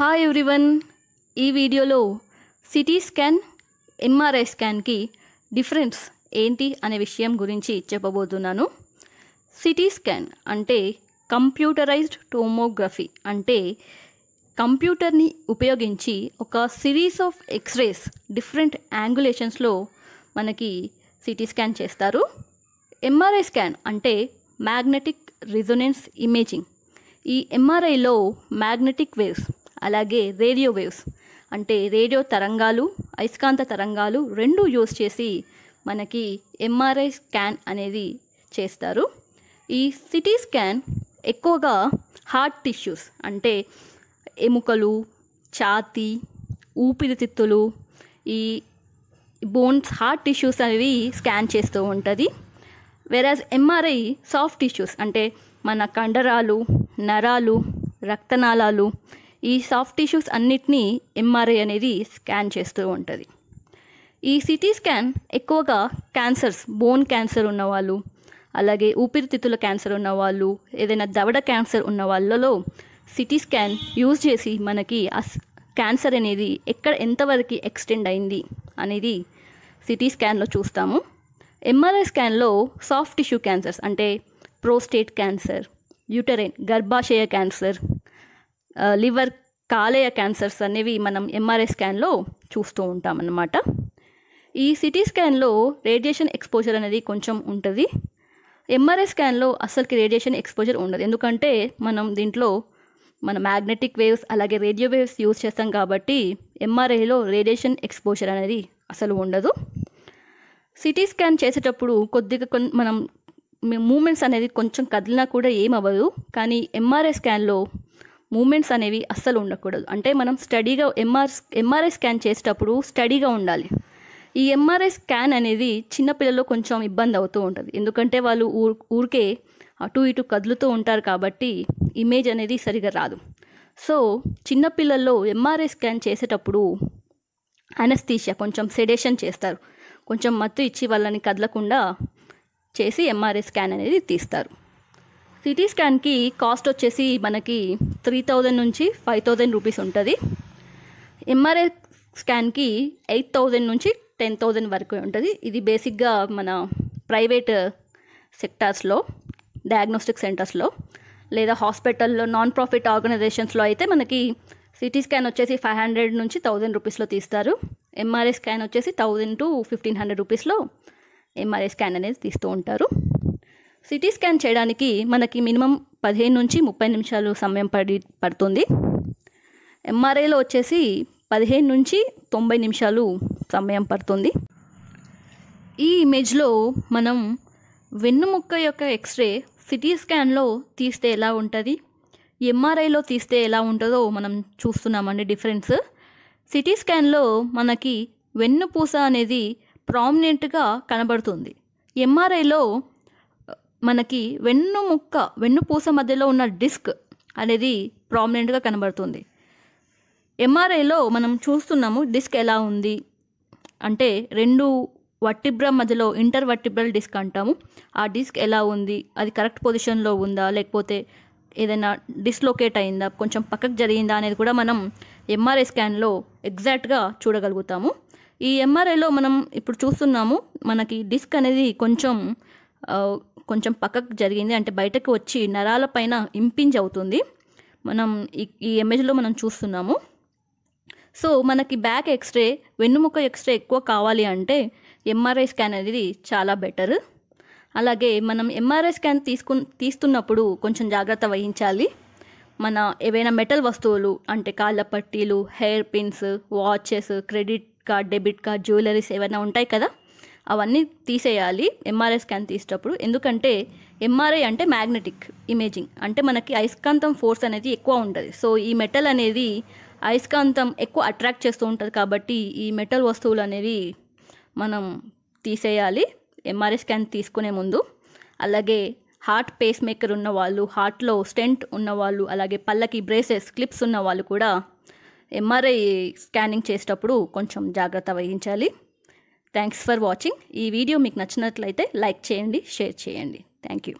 hi everyone ఈ వీడియోలో CT scan MRI స్కాన్కి డిఫరెన్స్ ఏంటి అనే విషయం గురించి చెప్పబోతున్నాను సిటీ స్కాన్ అంటే కంప్యూటరైజ్డ్ టోమోగ్రఫీ అంటే కంప్యూటర్ని ఉపయోగించి ఒక సిరీస్ ఆఫ్ ఎక్స్రేస్ డిఫరెంట్ యాంగులేషన్స్లో మనకి సిటీ స్కాన్ చేస్తారు ఎంఆర్ఐ స్కాన్ అంటే మ్యాగ్నెటిక్ రిజొనెన్స్ ఇమేజింగ్ ఈ ఎంఆర్ఐలో మ్యాగ్నెటిక్ వేవ్స్ అలాగే రేడియో వేవ్స్ అంటే రేడియో తరంగాలు అయస్కాంత తరంగాలు రెండు యూజ్ చేసి మనకి ఎంఆర్ఐ స్కాన్ అనేది చేస్తారు ఈ సిటీ స్కాన్ ఎక్కువగా హార్ట్ టిష్యూస్ అంటే ఎముకలు ఛాతీ ఊపిరితిత్తులు ఈ బోన్స్ హార్ట్ టిష్యూస్ అనేవి స్కాన్ చేస్తూ ఉంటుంది వెరాజ్ ఎంఆర్ఐ సాఫ్ట్ టిష్యూస్ అంటే మన కండరాలు నరాలు రక్తనాళాలు ఈ సాఫ్ట్ టిష్యూస్ అన్నిటినీ ఎంఆర్ఐ అనేది స్కాన్ చేస్తూ ఉంటుంది ఈ సిటీ స్కాన్ ఎక్కువగా క్యాన్సర్స్ బోన్ క్యాన్సర్ ఉన్నవాళ్ళు అలాగే ఊపిరితిత్తుల క్యాన్సర్ ఉన్నవాళ్ళు ఏదైనా దవడ క్యాన్సర్ ఉన్న వాళ్ళలో సిటీ స్కాన్ యూజ్ చేసి మనకి ఆ క్యాన్సర్ అనేది ఎక్కడ ఎంతవరకు ఎక్స్టెండ్ అయింది అనేది సిటీ స్కాన్లో చూస్తాము ఎంఆర్ఐ స్కాన్లో సాఫ్ట్ టిష్యూ క్యాన్సర్స్ అంటే ప్రోస్టేట్ క్యాన్సర్ యూటరైన్ గర్భాశయ క్యాన్సర్ లివర్ కాలేయ క్యాన్సర్స్ అనేవి మనం ఎంఆర్ఐ స్కాన్లో చూస్తూ ఉంటామన్నమాట ఈ సిటీ స్కాన్లో రేడియేషన్ ఎక్స్పోజర్ అనేది కొంచెం ఉంటుంది ఎంఆర్ఐ స్కాన్లో అసలుకి రేడియేషన్ ఎక్స్పోజర్ ఉండదు ఎందుకంటే మనం దీంట్లో మన మ్యాగ్నెటిక్ వేవ్స్ అలాగే రేడియో వేవ్స్ యూజ్ చేస్తాం కాబట్టి ఎంఆర్ఐలో రేడియేషన్ ఎక్స్పోజర్ అనేది అసలు ఉండదు సిటీ స్కాన్ చేసేటప్పుడు కొద్దిగా మనం మూమెంట్స్ అనేది కొంచెం కదిలినా కూడా ఏమవ్వదు కానీ ఎంఆర్ఐ స్కాన్లో మూమెంట్స్ అనేవి అస్సలు ఉండకూడదు అంటే మనం స్టడీగా ఎంఆర్ ఎంఆర్ఐ స్కాన్ చేసేటప్పుడు స్టడీగా ఉండాలి ఈ ఎంఆర్ఐ స్కాన్ అనేది చిన్నపిల్లల్లో కొంచెం ఇబ్బంది అవుతూ ఉంటుంది ఎందుకంటే వాళ్ళు ఊర్ ఊరికే అటు ఇటు కదులుతూ ఉంటారు కాబట్టి ఇమేజ్ అనేది సరిగా రాదు సో చిన్నపిల్లల్లో ఎంఆర్ఐ స్కాన్ చేసేటప్పుడు అనస్థీషియా కొంచెం సెడేషన్ చేస్తారు కొంచెం మత్తు ఇచ్చి వాళ్ళని కదలకుండా చేసి ఎంఆర్ఐ స్కాన్ అనేది తీస్తారు సిటీ స్కాన్కి కాస్ట్ వచ్చేసి మనకి త్రీ థౌజండ్ నుంచి ఫైవ్ థౌజండ్ రూపీస్ ఉంటుంది ఎంఆర్ఐ స్కాన్కి ఎయిట్ థౌజండ్ నుంచి టెన్ థౌజండ్ వరకు ఉంటుంది ఇది బేసిక్గా మన ప్రైవేట్ సెక్టార్స్లో డయాగ్నోస్టిక్ సెంటర్స్లో లేదా హాస్పిటల్లో నాన్ ప్రాఫిట్ ఆర్గనైజేషన్స్లో అయితే మనకి సిటీ స్కాన్ వచ్చేసి ఫైవ్ హండ్రెడ్ నుంచి థౌజండ్ రూపీస్లో తీస్తారు ఎంఆర్ఐ స్కాన్ వచ్చేసి థౌజండ్ టు ఫిఫ్టీన్ హండ్రెడ్ రూపీస్లో ఎంఆర్ఐ స్కాన్ అనేది తీస్తూ ఉంటారు సిటీ స్కాన్ చేయడానికి మనకి మినిమం పదిహేను నుంచి ముప్పై నిమిషాలు సమయం పడి పడుతుంది ఎంఆర్ఐలో వచ్చేసి పదిహేను నుంచి తొంభై నిమిషాలు సమయం పడుతుంది ఈ ఇమేజ్లో మనం వెన్నుముక్క యొక్క ఎక్స్రే సిటీ స్కాన్లో తీస్తే ఎలా ఉంటుంది ఎంఆర్ఐలో తీస్తే ఎలా ఉంటుందో మనం చూస్తున్నామండి డిఫరెన్స్ సిటీ స్కాన్లో మనకి వెన్నుపూస అనేది ప్రామినెంట్గా కనబడుతుంది ఎంఆర్ఐలో మనకి వెన్ను ముక్క వెన్నుపూస మధ్యలో ఉన్న డిస్క్ అనేది ప్రామినెంట్గా కనబడుతుంది ఎంఆర్ఐలో మనం చూస్తున్నాము డిస్క్ ఎలా ఉంది అంటే రెండు వర్టిబ్రా మధ్యలో ఇంటర్ వర్టిబ్రల్ డిస్క్ అంటాము ఆ డిస్క్ ఎలా ఉంది అది కరెక్ట్ పొజిషన్లో ఉందా లేకపోతే ఏదైనా డిస్లోకేట్ అయిందా కొంచెం పక్కకు జరిగిందా అనేది కూడా మనం ఎంఆర్ఐ స్కాన్లో ఎగ్జాక్ట్గా చూడగలుగుతాము ఈ ఎంఆర్ఐలో మనం ఇప్పుడు చూస్తున్నాము మనకి డిస్క్ అనేది కొంచెం కొంచెం పక్కకు జరిగింది అంటే బయటకు వచ్చి నరాల పైన ఇంపింజ్ అవుతుంది మనం ఈ ఇమేజ్లో మనం చూస్తున్నాము సో మనకి బ్యాక్ ఎక్స్రే వెన్నుముక ఎక్స్రే ఎక్కువ కావాలి అంటే ఎంఆర్ఐ స్కాన్ అనేది చాలా బెటర్ అలాగే మనం ఎంఆర్ఐ స్కాన్ తీసుకు తీస్తున్నప్పుడు కొంచెం జాగ్రత్త వహించాలి మన ఏవైనా మెటల్ వస్తువులు అంటే కాళ్ళ పట్టీలు hair pins watches credit card debit card jewelleries ఏమైనా ఉంటాయి కదా అవన్నీ తీసేయాలి ఎంఆర్ఐ స్కాన్ తీసేటప్పుడు ఎందుకంటే ఎంఆర్ఐ అంటే మ్యాగ్నెటిక్ ఇమేజింగ్ అంటే మనకి అయస్కాంతం ఫోర్స్ అనేది ఎక్కువ ఉంటుంది సో ఈ మెటల్ అనేది అయస్కాంతం ఎక్కువ అట్రాక్ట్ చేస్తూ ఉంటుంది కాబట్టి ఈ మెటల్ వస్తువులు అనేవి మనం తీసేయాలి ఎంఆర్ఐ స్కాన్ తీసుకునే ముందు అలాగే హార్ట్ పేస్ మేకర్ ఉన్నవాళ్ళు హార్ట్లో స్టెంట్ ఉన్నవాళ్ళు అలాగే పళ్ళకి బ్రేసెస్ క్లిప్స్ ఉన్నవాళ్ళు కూడా ఎంఆర్ఐ స్కానింగ్ చేసేటప్పుడు కొంచెం జాగ్రత్త వహించాలి థ్యాంక్స్ ఫర్ వాచింగ్ ఈ వీడియో మీకు నచ్చినట్లయితే లైక్ చేయండి షేర్ చేయండి థ్యాంక్ యూ